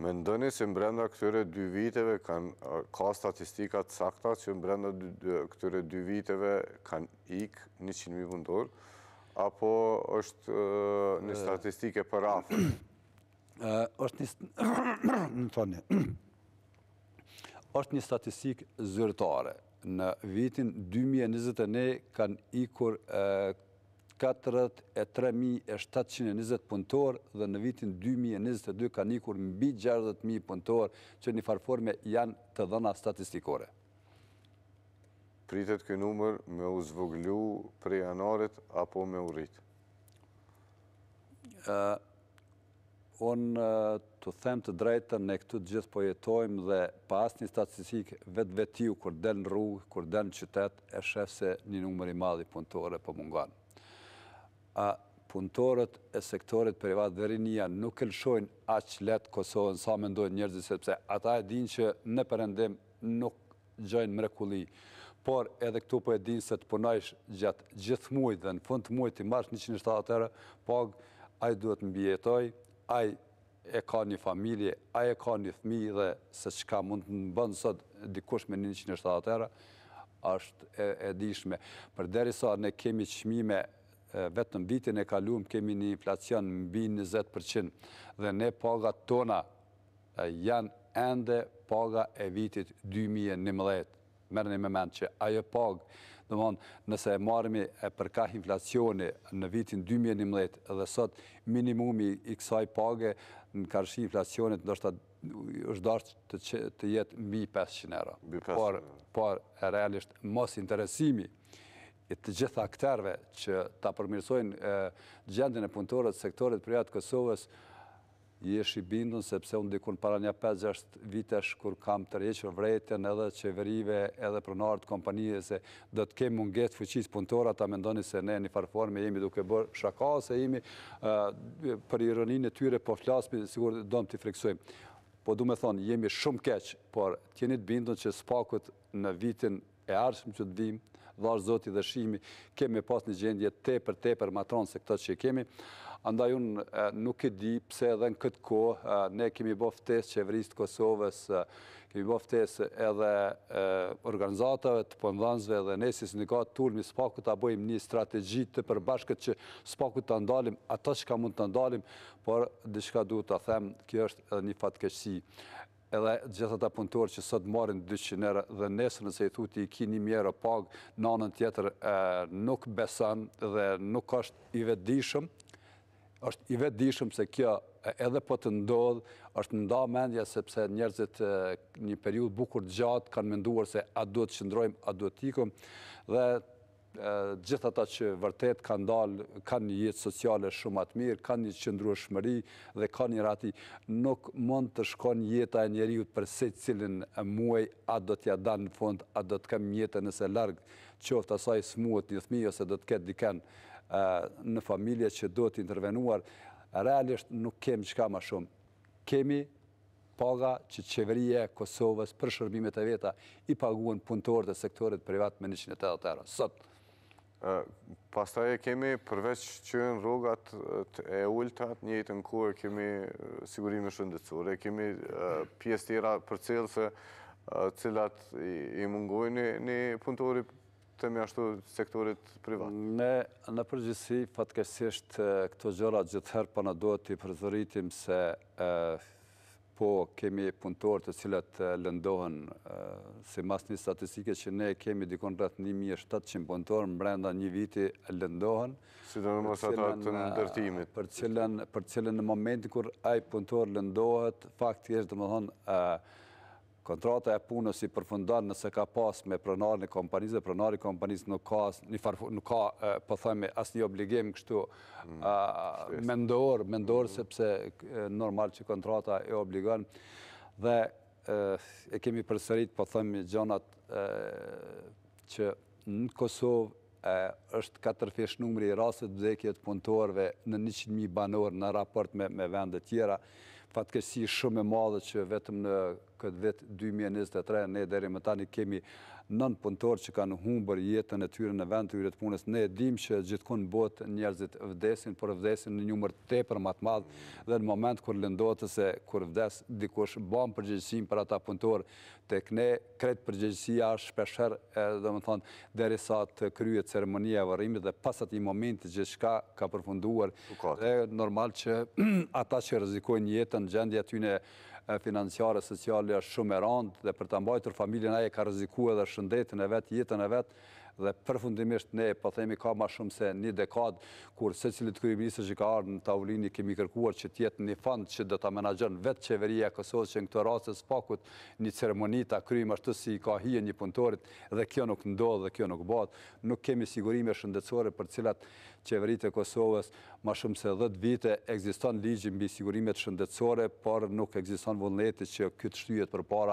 Me ndëni që më brenda këtyre dy viteve ka statistikat sakta që më brenda këtyre dy viteve kanë ikë 100.000 vëndor, apo është një statistike për rafë? është një... Në është një statistikë zyrtare. Në vitin 2021 kanë ikur 43.720 punëtor dhe në vitin 2022 ka nikur mbi 60.000 punëtor që një farforme janë të dhëna statistikore. Pritet këj numër me u zvoglu prej anarit apo me u rritë? Unë të them të drejtën e këtu gjithë pojetojmë dhe pa një statistikë vetë vetiu kër delë në rrugë, kër delë në qytetë, e shëfë se një numëri madhi punëtore për po munganë a punëtorët e sektorit privat dhe nuk nuk këllshojnë aqë letë Kosovën sa me ndojnë njërëzit, sepse ata e dinë që në përëndim nuk gjojnë mrekulli Por edhe këtu për po e dinë se të punajsh gjatë gjithë mujt dhe në fund të mujt i marsh 170 tërë, pag, aj duhet në bjetoj, aj e ka një familje, aj e ka një thmi dhe se që ka mund të në bëndë sot dikush me 170 tërë, është e dishme. Për deri sa ne kemi qmime vetëm vitin e kalum kemi një inflacion mbi 20% dhe ne paga tona janë ende paga e vitit 2011. Merë një moment që ajo pagë, dhe mënë nëse e marmi e përka inflacioni në vitin 2011 dhe sot minimumi i kësaj pagë në karshi inflacionit ndoshta është darë të jetë 1500 euro. Por, por e realisht mos interesimi të gjitha akterve që ta përmirësojnë gjendin e punëtorët, sektorit për jatë Kosovës, jesh i bindun, sepse unë dikun para një 5-6 vitesh kur kam të rjeqër vrejten edhe qeverive edhe prënartë kompanije se do të kemë munget fëqis punëtorat ta mendoni se ne një farëforme jemi duke bërë shaka se jemi për ironin e tyre po flasmi, sigur do të friksojmë. Po du me thonë, jemi shumë keqë, por tjenit bindun që spakut në vitin e arshëm që të dim, dhash zoti dhe shimi, kemi pas një gjendje te për te për matronë se këtë që kemi. Andaj unë nuk e di pse edhe në këtë kohë ne kemi boftes ftesë qeverisë të Kosovës, kemi boftes ftesë edhe organizatave të pëndhanzve dhe ne si sindikat të ulmi spaku të bojmë një strategji të përbashkët që spaku të ndalim, ato që ka mund të ndalim, por dhe ka du të them, kjo është edhe një fatkeqësi edhe gjithë ata punëtorë që sot marrin 200 euro dhe nesër nëse i thuti i ki një mjero pag, anën tjetër nuk besan dhe nuk është i vedishëm, është i vedishëm se kjo edhe po të ndodhë, është nda mendja sepse njerëzit një periud bukur gjatë kanë menduar se a duhet të qëndrojmë, a duhet të ikëm, dhe gjithë ata që vërtet kanë dalë, kanë një jetë sociale shumë atë mirë, kanë një qëndru e shmëri dhe kanë një rati, nuk mund të shkon jeta e njeriut për se cilin muaj, a do t'ja danë në fund, a do t'kem jetë nëse largë, qoftë asaj s'muot një thmi, ose do t'ket diken në familje që do t'intervenuar, realisht nuk kemi qka ma shumë. Kemi paga që qeverije Kosovës për shërbimet e veta i paguen punëtorët e sektorit privat me 180 euro. Sot, Pastaj e kemi përveç që në rogat e ultrat, njëjtë në kohë kemi sigurime shëndecore, kemi pjesë tjera për cilë se cilat i mungojnë një punëtori të me ashtu sektorit privat. Ne në përgjësi, fatkesisht, këto gjëra gjithëherë për në do të i përzoritim se po kemi punëtorë të cilat lëndohen se mas një statistike që ne kemi dikon rratë 1.700 punëtorë më brenda një viti lëndohen. Si të në mësat atë në ndërtimit. Për cilën në momentin kur ajë punëtorë lëndohet, faktisht të më thonë, kontrata e punës si përfundon nëse ka pas me prënari në kompanisë dhe prënari në kompanisë nuk ka, po thëmi, asë një obligim kështu mendorë, mm, mendorë mm. sepse normal që kontrata e obligon dhe e kemi përsërit, po thëmë gjonat që në Kosovë është katërfesh numri i rasët dhekjet punëtorve në 100.000 banor në raport me vendet tjera, fatkesi shumë e madhe që vetëm në këtë vetë 2023, ne deri më tani kemi nën punëtorë që kanë humbër jetën e tyre në vend të yret punës. Ne dim që gjithkon bot njerëzit vdesin, por vdesin në njumër te për matë madhë dhe në moment kër lëndotë se kër vdes dikosh bëm përgjegjësim për ata punëtorë të këne, kretë përgjegjësia është shpesher dhe më thonë dheri sa të kryet ceremonia e varimit dhe pasat i moment gjithka ka përfunduar dhe normal që ata që rezikojnë jetën gjendja tyne financiare, sociale, shumë e randë dhe për të mbajtur familjen aje ka rizikua dhe shëndetin e vetë, jetën e vetë dhe përfundimisht ne, po themi, ka ma shumë se një dekad, kur se cilit kërëministë që ka arë në tavullini, kemi kërkuar që tjetë një fund që dhe ta menagjën vetë qeveria Kosovë që në këto rase pakut një ceremonita, kërëjmë ashtu si ka hije një punëtorit dhe kjo nuk ndodhë dhe kjo nuk batë, nuk kemi sigurime shëndetsore për cilat qeverit e Kosovës ma shumë se dhët vite egziston ligjën bi sigurimet shëndetsore, por nuk egziston vullneti që këtë shtyjet për